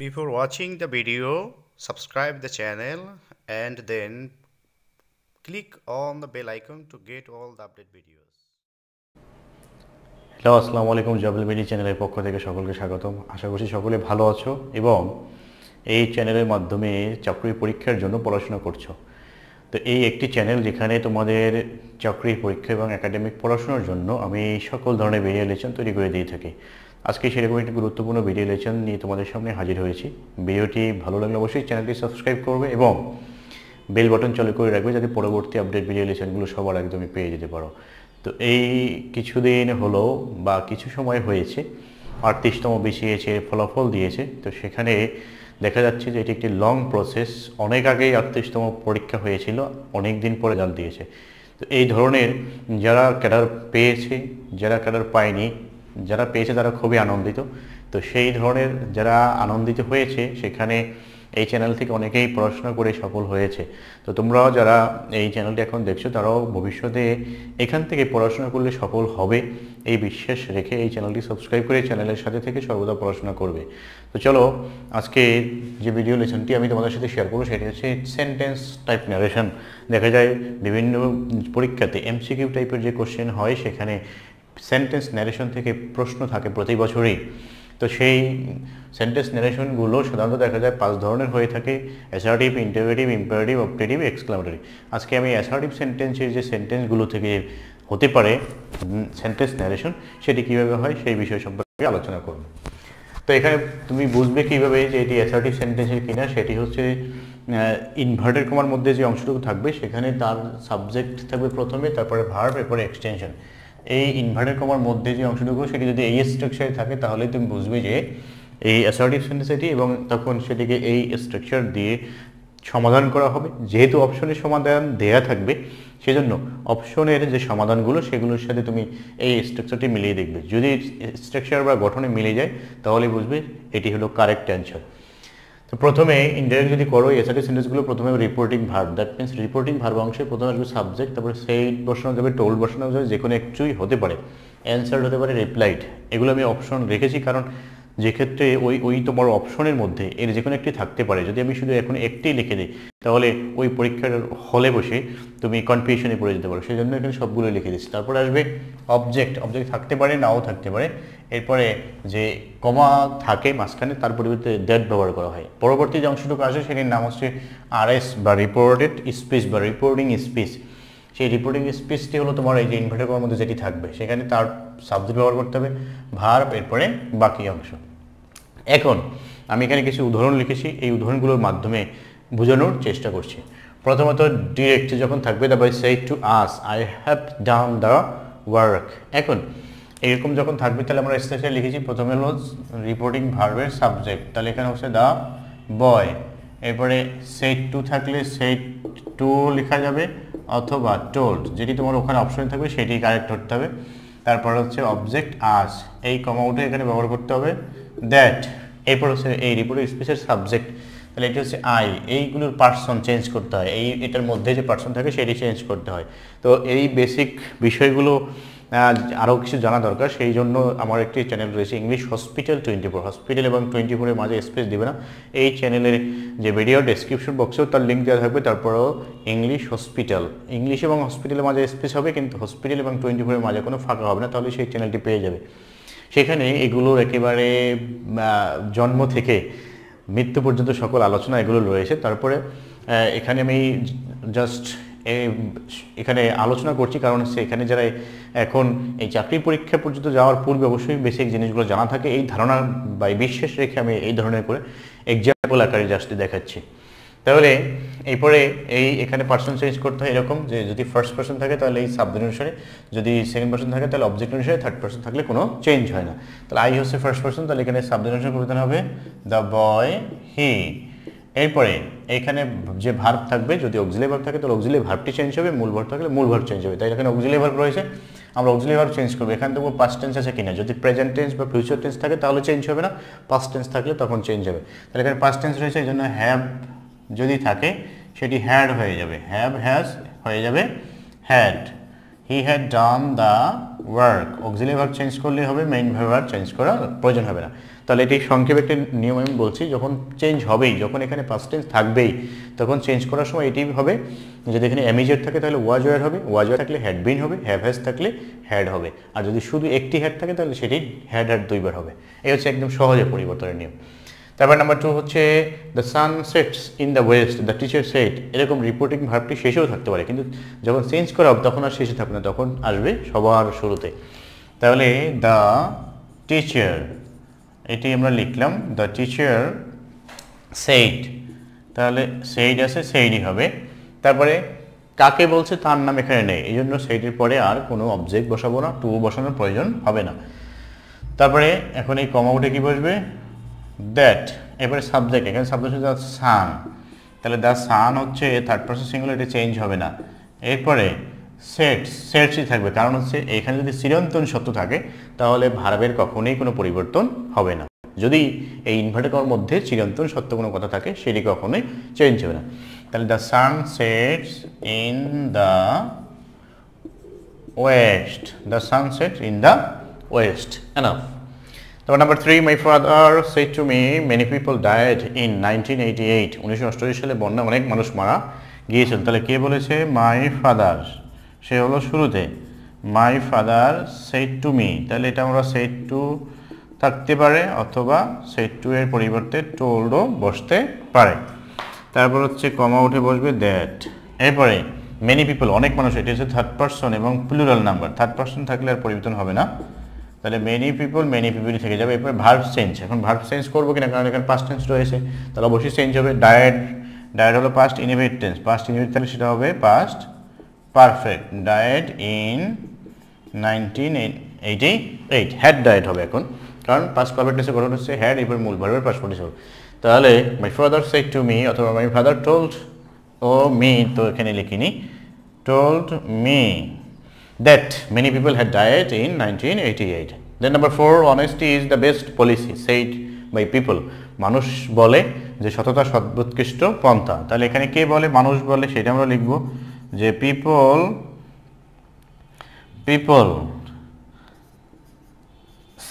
Before watching the video, subscribe the channel and then click on the bell icon to get all the update videos. Hello আসসালামু আলাইকুম জবল মিডি চ্যানেলের পক্ষ থেকে সকলকে স্বাগতম আশা করছি সকলে ভালো আছো এবং এই চ্যানেলের মাধ্যমে চাকরির পরীক্ষার জন্য পড়াশোনা করছো তো এই একটি চ্যানেল যেখানে তোমাদের চাকরির পরীক্ষা এবং একাডেমিক পড়াশোনার জন্য আমি সকল ধরনের ভেরিয়েলেশন তৈরি করে দিয়ে থাকি আজকে সেরকম একটি গুরুত্বপূর্ণ ভিডিও লেকচার নিয়ে তোমাদের সামনে হাজির হয়েছি ভিডিওটি ভালো লাগলে অবশ্যই চ্যানেলটি সাবস্ক্রাইব করবে এবং বেল বাটন চালু করে রাখবে যাতে পরবর্তী আপডেট ভিডিও লেকচারগুলো সবার একদমই পেয়ে যেতে পারো তো এই কিছুদিন হলো বা কিছু সময় হয়েছে আটত্রিশতম বিসিএসের ফলাফল দিয়েছে তো সেখানে দেখা যাচ্ছে যে এটি একটি লং প্রসেস অনেক আগেই আটত্রিশতম পরীক্ষা হয়েছিল অনেক দিন পরে জান দিয়েছে তো এই ধরনের যারা ক্যাডার পেয়েছে যারা ক্যাডার পায়নি যারা পেয়েছে তারা খুবই আনন্দিত তো সেই ধরনের যারা আনন্দিত হয়েছে সেখানে এই চ্যানেল থেকে অনেকেই পড়াশোনা করে সফল হয়েছে তো তোমরাও যারা এই চ্যানেলটি এখন দেখছো তারাও ভবিষ্যতে এখান থেকে পড়াশোনা করলে সফল হবে এই বিশ্বাস রেখে এই চ্যানেলটি সাবস্ক্রাইব করে চ্যানেলের সাথে থেকে সর্বদা পড়াশোনা করবে তো চলো আজকে যে ভিডিও লেসনটি আমি তোমাদের সাথে শেয়ার করবো সেটি হচ্ছে সেন্টেন্স টাইপ ন্যারেশন দেখা যায় বিভিন্ন পরীক্ষাতে এমসিকিউ টাইপের যে কোশ্চেন হয় সেখানে সেন্টেন্স ন্যারেশন থেকে প্রশ্ন থাকে প্রতি বছরই তো সেই সেন্টেন্স ন্যারেশনগুলো সাধারণত দেখা যায় পাঁচ ধরনের হয়ে থাকে assertive interrogative imperative optative exclamatory আজকে আমি অ্যাসার্টিভ সেন্টেন্সের যে সেন্টেন্সগুলো থেকে হতে পারে সেন্টেন্স ন্যারেশন সেটি কীভাবে হয় সেই বিষয় সম্পর্কে আলোচনা করব তো এখানে তুমি বুঝবে কীভাবে যে এটি অ্যাসার্টিভ সেন্টেন্সের কিনা সেটি হচ্ছে ইনভার্টেড কমার মধ্যে যে অংশটুকু থাকবে সেখানে তার সাবজেক্ট থাকবে প্রথমে তারপরে ভার্ব এরপরে এক্সটেনশন এই ইনভার্টেড কমার মধ্যে যে অংশটুকু সেটি যদি এই স্ট্রাকচারে থাকে তাহলে তুমি বুঝবে যে এই অ্যাসার্টিভ সেন্টেন্সিটি এবং তখন সেটিকে এই স্ট্রাকচার দিয়ে সমাধান করা হবে যেহেতু অপশনের সমাধান দেয়া থাকবে সেজন্য অপশনের যে সমাধানগুলো সেগুলোর সাথে তুমি এই স্ট্রাকচারটি মিলিয়ে দেখবে যদি স্ট্রাকচার বা গঠনে মিলে যায় তাহলে বুঝবে এটি হলো কারেক্ট অ্যান্সার তো প্রথমে ইন্ডিয়ার যদি করো এসআরটি সেন্টেন্সগুলো প্রথমে reporting verb that means reporting verb অংশে প্রথমে আসবে সাবজেক্ট তারপরে সেই বসানো যাবে টোল বসানো যাবে যে কোনো একচুই হতে পারে অ্যান্সার হতে পারে রিপ্লাইড এগুলো আমি অপশন রেখেছি কারণ যেক্ষেত্রে ওই ওই তোমার অপশনের মধ্যে এর যে কোনো একটি থাকতে পারে যদি আমি শুধু এখন একটি লিখে দিই তাহলে ওই পরীক্ষার হলে বসে তুমি কনফিউশনে পড়ে যেতে পারো সেই জন্য এখানে সবগুলো লিখে দিচ্ছি তারপরে আসবে অবজেক্ট অবজেক্ট থাকতে পারে নাও থাকতে পারে এরপরে যে কমা থাকে মাঝখানে তার পরিবর্তে ডেট ব্যবহার করা হয় পরবর্তী যে অংশটুকু আসে সেটির নাম হচ্ছে আর এস বা রিপোর্টেড স্পিচ বা রিপোর্টিং স্পিচ সেই রিপোর্টিং স্পেসটি হলো তোমার এই যে ইনভার্টার মধ্যে যেটি থাকবে সেখানে তার সাবজেক্ট ব্যবহার করতে হবে ভার্ব এরপরে বাকি অংশ এখন আমি এখানে কিছু উদাহরণ লিখেছি এই উদাহরণগুলোর মাধ্যমে বোঝানোর চেষ্টা করছি প্রথমত ডিরেক্ট যখন থাকবে by said to us I have done the work এখন এরকম যখন থাকবে তাহলে আমরা স্পেশাল লিখেছি প্রথমে হলো রিপোর্টিং ভার্বের সাবজেক্ট তাহলে এখানে হচ্ছে দ্য বয় এরপরে সেট টু থাকলে সেট টু লেখা যাবে অথবা টোল্ড যেটি তোমার ওখানে অপশনে থাকবে সেটি কারেক্ট করতে হবে তারপর হচ্ছে অবজেক্ট আস এই কমাউটে এখানে ব্যবহার করতে হবে দ্যাট এরপর হচ্ছে এই রিপোর্টের স্পেশাল সাবজেক্ট তাহলে এটি হচ্ছে আই এইগুলোর পার্সন চেঞ্জ করতে হয় এই এটার মধ্যে যে পার্সন থাকে সেটি চেঞ্জ করতে হয় তো এই বেসিক বিষয়গুলো আরও কিছু জানা দরকার সেই জন্য আমার একটি চ্যানেল রয়েছে English hospital twenty four hospital এবং টোয়েন্টি ফোরের মাঝে স্পেস দেবে না এই চ্যানেলের যে ভিডিও ডেসক্রিপশন বক্সেও তার লিঙ্ক দেওয়া থাকবে তারপরেও ইংলিশ হসপিটাল ইংলিশ এবং হসপিটালের মাঝে স্পেস হবে কিন্তু হসপিটাল এবং টোয়েন্টি ফোরের মাঝে কোনো ফাঁকা হবে না তাহলে সেই চ্যানেলটি পেয়ে যাবে সেখানে এগুলোর একেবারে জন্ম থেকে মৃত্যু পর্যন্ত সকল আলোচনা এগুলো রয়েছে তারপরে এখানে আমি জাস্ট এখানে আলোচনা করছি কারণ হচ্ছে এখানে যারা এখন এই চাকরি পরীক্ষা পর্যন্ত যাওয়ার পূর্বে অবশ্যই বেসিক জিনিসগুলো জানা থাকে এই ধারণা বা বিশ্বাস রেখে আমি এই ধরনের করে এক্সাম্পল আকারে জাস্ট দেখাচ্ছি তাহলে এরপরে এই এখানে পার্সন চেঞ্জ করতে হয় এরকম যে যদি ফার্স্ট পার্সন থাকে তাহলে এই সাবজেক্ট অনুসারে যদি সেকেন্ড পার্সন থাকে তাহলে অবজেক্ট অনুসারে থার্ড পার্সন থাকলে কোনো চেঞ্জ হয় না তাহলে আই হচ্ছে ফার্স্ট পার্সন তাহলে এখানে সাবজেক্ট অনুসারে পরিবর্তন হবে দ্য বয় হি এরপরে এখানে যে ভার্ভ থাকবে যদি অক্সিলি ভার্ভ থাকে তাহলে অক্সিলে ভার্ভটি চেঞ্জ হবে মূল ভার্ভ থাকলে মূল ভার্ভ চেঞ্জ হবে তাই এখানে অক্সিলে ভার্ভ রয়েছে আমরা অক্সিলে ভার্ভ চেঞ্জ করবো এখানে দেখবো পাস্ট টেন্স আছে কিনা যদি প্রেজেন্ট টেন্স বা ফিউচার টেন্স থাকে তাহলে চেঞ্জ হবে না পাস্ট টেন্স থাকলে তখন চেঞ্জ হবে তাহলে এখানে পাস্ট টেন্স রয়েছে এই জন্য হ্যাভ যদি থাকে সেটি হ্যাড হয়ে যাবে হ্যাভ হ্যাজ হয়ে যাবে had he had done the work auxiliary verb change করলে হবে মেইন ভার্ভ চেঞ্জ করার প্রয়োজন হবে না তাহলে এটি সংক্ষেপে একটি নিয়ম আমি বলছি যখন চেঞ্জ হবেই যখন এখানে পাস্ট টেন্স থাকবেই তখন চেঞ্জ করার সময় এটি হবে যদি এখানে অ্যামিজেড থাকে তাহলে ওয়াজ ওয়ার হবে ওয়াজ ওয়ার থাকলে হ্যাড বিন হবে হ্যাভ হ্যাজ থাকলে হ্যাড হবে আর যদি শুধু একটি হ্যাড থাকে তাহলে সেটি হ্যাড হ্যাড দুইবার হবে এই হচ্ছে একদম সহজে পরিবর্তনের নিয়ম তারপর নাম্বার টু হচ্ছে the sun sets in the west the teacher said এরকম রিপোর্টিং ভাবটি শেষেও থাকতে পারে কিন্তু যখন চেঞ্জ করা হবে তখন আর শেষে থাকবে না তখন আসবে সবার শুরুতে তাহলে দ্য টিচার এটি আমরা লিখলাম দ্য টিচার সেইড তাহলে সেইড আছে সেইডই হবে তারপরে কাকে বলছে তার নাম এখানে নেই এই জন্য সেইটির পরে আর কোনো অবজেক্ট বসাবো না টু বসানোর প্রয়োজন হবে না তারপরে এখন এই কমা উঠে কী বসবে দ্যাট এবারে সাবজেক্ট এখানে সাবজেক্ট হচ্ছে দ্য সান তাহলে দ্য সান হচ্ছে থার্ড পার্সন সিঙ্গুলার এটা চেঞ্জ হবে না এরপরে সেট সেটসই থাকবে কারণ হচ্ছে এখানে যদি চিরন্তন সত্য থাকে তাহলে ভারবের কখনোই কোনো পরিবর্তন হবে না যদি এই ইনভার্টার মধ্যে চিরন্তন সত্য কোনো কথা থাকে সেটি কখনোই চেঞ্জ হবে না তাহলে the sun sets in the west the sun sets in the west enough তো number three my father said to me many people died in nineteen eighty eight উনিশশো সালে বন্যা অনেক মানুষ মারা গিয়েছেন তাহলে কে বলেছে মাই ফাদার সে হলো শুরুতে my father said to me তাহলে এটা আমরা সেট টু থাকতে পারে অথবা সেট টু এর পরিবর্তে টোল্ডও বসতে পারে তারপর হচ্ছে কমা উঠে বসবে দ্যাট এরপরে মেনি পিপল অনেক মানুষ এটি হচ্ছে থার্ড পার্সন এবং প্লুরাল নাম্বার থার্ড পার্সন থাকলে আর পরিবর্তন হবে না তাহলে মেনি পিপল মেনি পিপলই থেকে যাবে এরপরে ভার্ভ চেঞ্জ এখন ভার্ভ চেঞ্জ করবো কিনা কারণ এখানে পাস্ট টেন্স রয়েছে তাহলে অবশ্যই চেঞ্জ হবে ডায়েট ডায়েট হলো past invade tense past invade তাহলে সেটা হবে past perfect diet in nineteen eighty eight had died হবে এখন কারণ পাস্ট পারফেক্টেসের গঠন হচ্ছে হ্যাড এবার মূল ভার্বের পাস্ট পার্টিসিপল তাহলে my father said to me অথবা মাই ফাদার টোল্ড ও মি তো এখানে লিখিনি told me that many people had died in nineteen eighty eight then number four honesty is the best policy said by people মানুষ বলে যে সততা সর্বোৎকৃষ্ট পন্থা তাহলে এখানে কে বলে মানুষ বলে সেটা আমরা লিখবো যে পিপল পিপল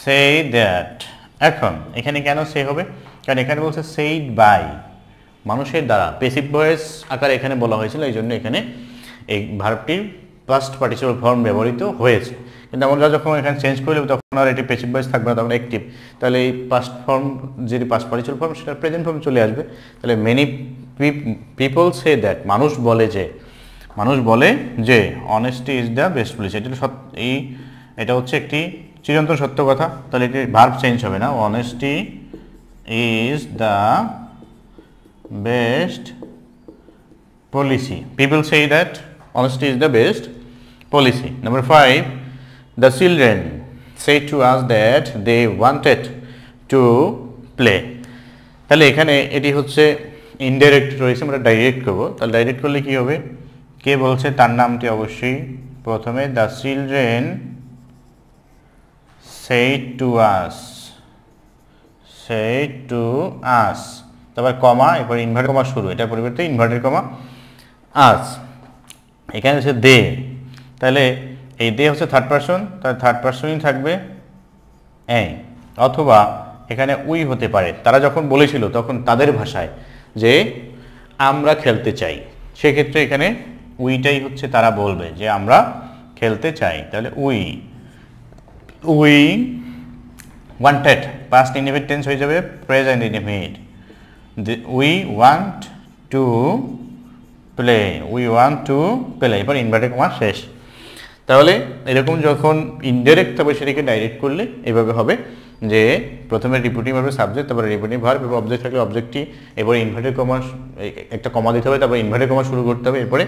সেই দ্যাট এখন এখানে কেন সে হবে কারণ এখানে বলছে সেইড বাই মানুষের দ্বারা পেসিভ ভয়েস আকার এখানে বলা হয়েছিল এই জন্য এখানে এই ভার্বটি পাস্ট পার্টিসিপাল ফর্ম ব্যবহৃত হয়েছে কিন্তু আমরা যখন এখানে চেঞ্জ করে তখন আর এটি পেসিভ ভয়েস থাকবে না তখন অ্যাক্টিভ তাহলে এই পাস্ট ফর্ম যেটি পাস্ট পার্টিসিপাল ফর্ম সেটা প্রেজেন্ট ফর্ম চলে আসবে তাহলে মেনি পিপল সে দ্যাট মানুষ বলে যে মানুষ বলে যে honesty is the best policy এটা এই এটা হচ্ছে একটি চিরন্তন সত্য কথা তাহলে এটি ভার্ব চেঞ্জ হবে না honesty is the best policy people said that honesty is the best policy number five the children said to us that they wanted to play তাহলে এখানে এটি হচ্ছে ইনডাইরেক্ট রয়েছে আমরা ডাইরেক্ট করবো তাহলে ডাইরেক্ট করলে কী হবে কে বলছে তার নামটি অবশ্যই প্রথমে the children said to us said to আস তারপর কমা এরপর ইনভার্টার কমা শুরু এটা পরিবর্তে ইনভার্টার কমা আস এখানে হচ্ছে দে তাহলে এই দে হচ্ছে থার্ড পার্সন তাহলে থার্ড পার্সনই থাকবে এই অথবা এখানে উই হতে পারে তারা যখন বলেছিল তখন তাদের ভাষায় যে আমরা খেলতে চাই সেক্ষেত্রে এখানে উইটাই হচ্ছে তারা বলবে যে আমরা খেলতে চাই তাহলে we we wanted past indefinite tense হয়ে যাবে present indefinite we want to play we want to play এবার ইনভার্টেড কমা শেষ তাহলে এরকম যখন ইনডাইরেক্ট তবে সেটাকে ডাইরেক্ট করলে এভাবে হবে যে প্রথমে রিপোর্টিং ভার্বে সাবজেক্ট তারপরে রিপোর্টিং ভার্ব এবার অবজেক্ট থাকলে অবজেক্টটি এবারে ইনভার্টেড কমা একটা কমা দিতে হবে তারপরে ইনভার্টেড কমা শুরু করতে হবে এরপরে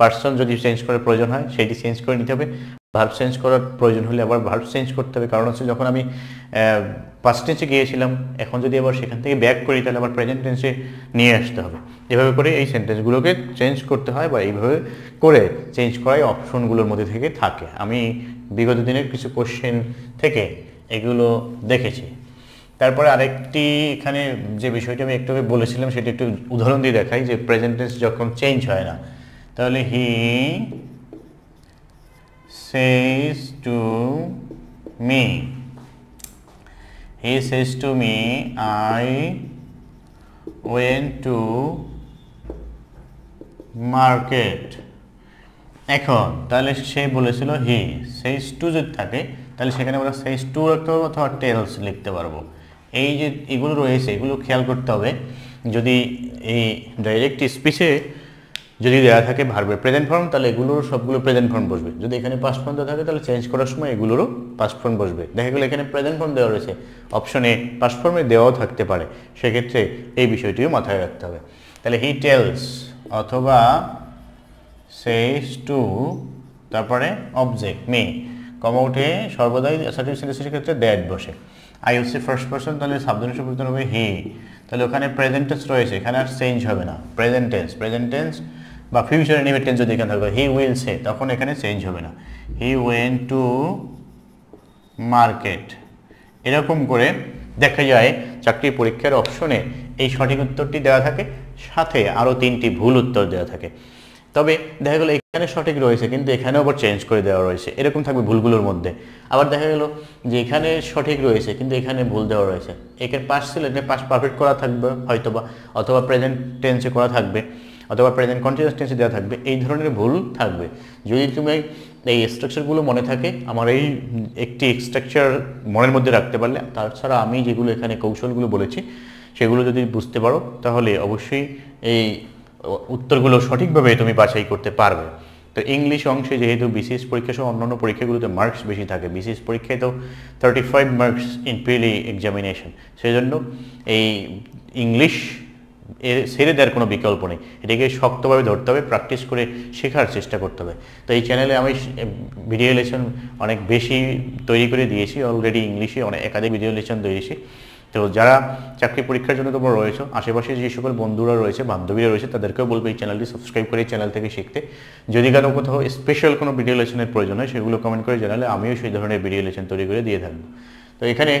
পার্সন যদি চেঞ্জ করার প্রয়োজন হয় সেটি চেঞ্জ করে নিতে হবে ভার্ভ চেঞ্জ করার প্রয়োজন হলে আবার ভার্ভ চেঞ্জ করতে হবে কারণ হচ্ছে যখন আমি পাস্ট টেন্সে গিয়েছিলাম এখন যদি আবার সেখান থেকে ব্যাক করি তাহলে আবার প্রেজেন্ট টেন্সে নিয়ে আসতে হবে এভাবে করে এই সেন্টেন্সগুলোকে চেঞ্জ করতে হয় বা এইভাবে করে চেঞ্জ করাই অপশনগুলোর মধ্যে থেকে থাকে আমি বিগত দিনের কিছু কোশ্চেন থেকে এগুলো দেখেছি তারপরে আরেকটি এখানে যে বিষয়টি আমি একটু বলেছিলাম সেটি একটু উদাহরণ দিয়ে দেখাই যে প্রেজেন্ট টেন্স যখন চেঞ্জ হয় না তাহলে he says to me he says to me I went to market এখন তাহলে সে বলেছিল হি সেইস টু যদি থাকে তাহলে সেখানে আমরা সেইস টু রাখতে পারবো অথবা টেলস লিখতে পারবো এই যে এগুলো রয়েছে এগুলো খেয়াল করতে হবে যদি এই ডাইরেক্ট স্পিচে যদি দেওয়া থাকে ভার্বের প্রেজেন্ট ফর্ম তাহলে এগুলোরও সবগুলো প্রেজেন্ট ফর্ম বসবে যদি এখানে পাস্ট ফর্ম দেওয়া থাকে তাহলে চেঞ্জ করার সময় এগুলোরও পাস্ট ফর্ম বসবে দেখা গেলো এখানে প্রেজেন্ট ফর্ম দেওয়া রয়েছে অপশনে পাস্ট ফর্মে দেওয়াও থাকতে পারে সেক্ষেত্রে এই বিষয়টিও মাথায় রাখতে হবে তাহলে হি টেলস অথবা সেস টু তারপরে অবজেক্ট মে কম উঠে সর্বদাই অ্যাসার্টিভ সেন্টেন্সের ক্ষেত্রে দ্যাট বসে আই হচ্ছে ফার্স্ট পার্সন তাহলে সাবধানের পরিবর্তন হবে হি তাহলে ওখানে প্রেজেন্টেন্স রয়েছে এখানে আর চেঞ্জ হবে না প্রেজেন্টেন্স প্রেজেন্টেন্স বা ফিউচার ইনিমেট টেন্স যদি এখানে থাকবে হি উইল সে তখন এখানে চেঞ্জ হবে না হি ওয়েন টু মার্কেট এরকম করে দেখা যায় চাকরি পরীক্ষার অপশনে এই সঠিক উত্তরটি দেওয়া থাকে সাথে আরও তিনটি ভুল উত্তর দেওয়া থাকে তবে দেখা গেলো এখানে সঠিক রয়েছে কিন্তু এখানেও আবার চেঞ্জ করে দেওয়া রয়েছে এরকম থাকবে ভুলগুলোর মধ্যে আবার দেখা গেলো যে এখানে সঠিক রয়েছে কিন্তু এখানে ভুল দেওয়া রয়েছে এখানে পাশ ছিল পাশ পারফেক্ট করা থাকবে হয়তোবা অথবা প্রেজেন্ট টেন্সে করা থাকবে অথবা প্রেজেন্ট কন্টিনিউস টেন্সে দেওয়া থাকবে এই ধরনের ভুল থাকবে যদি তুমি এই স্ট্রাকচারগুলো মনে থাকে আমার এই একটি স্ট্রাকচার মনের মধ্যে রাখতে পারলে তাছাড়া আমি যেগুলো এখানে কৌশলগুলো বলেছি সেগুলো যদি বুঝতে পারো তাহলে অবশ্যই এই উত্তরগুলো সঠিকভাবে তুমি বাছাই করতে পারবে তো ইংলিশ অংশে যেহেতু বিসিএস পরীক্ষা সহ অন্যান্য পরীক্ষাগুলোতে মার্কস বেশি থাকে বিসিএস পরীক্ষায় তো thirty five marks in prelim examination সেই জন্য এই ইংলিশ এর ছেড়ে দেওয়ার কোনো বিকল্প নেই এটাকে শক্তভাবে ধরতে হবে প্র্যাকটিস করে শেখার চেষ্টা করতে হবে তো এই চ্যানেলে আমি ভিডিও লেসন অনেক বেশি তৈরি করে দিয়েছি অলরেডি ইংলিশে অনেক একাধিক ভিডিও লেসন তৈরিছি তো যারা চাকরি পরীক্ষার জন্য তোমরা রয়েছে আশেপাশে যে সকল বন্ধুরা রয়েছে বান্ধবীরা রয়েছে তাদেরকেও বলবো এই চ্যানেলটি সাবস্ক্রাইব করে চ্যানেল থেকে শিখতে যদি কারো কোথাও স্পেশাল কোনো ভিডিও লেসনের প্রয়োজন হয় সেগুলো কমেন্ট করে জানালে আমিও সেই ধরনের ভিডিও লেসন তৈরি করে দিয়ে থাকবো তো এখানে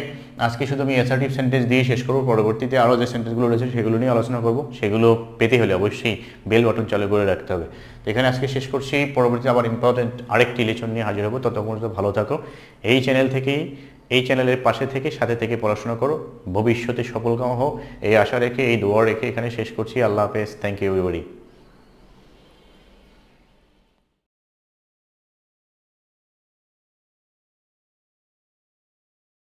আজকে শুধু আমি অ্যাসার্টিভ সেন্টেন্স দিয়ে শেষ করবো পরবর্তীতে আরও যে সেন্টেন্সগুলো রয়েছে সেগুলো নিয়ে আলোচনা করবো সেগুলো পেতে হলে অবশ্যই বেল বটন চালু করে রাখতে হবে তো এখানে আজকে শেষ করছি পরবর্তীতে আবার ইম্পর্টেন্ট আরেকটি লেচন নিয়ে হাজির হবো ততক্ষণ পর্যন্ত ভালো থাকো এই চ্যানেল থেকেই এই চ্যানেলের পাশে থেকে সাথে থেকে পড়াশোনা করো ভবিষ্যতে সফলকাম হোক এই আশা রেখে এই দোয়া রেখে এখানে শেষ করছি আল্লাহ হাফেজ থ্যাংক ইউ এভারি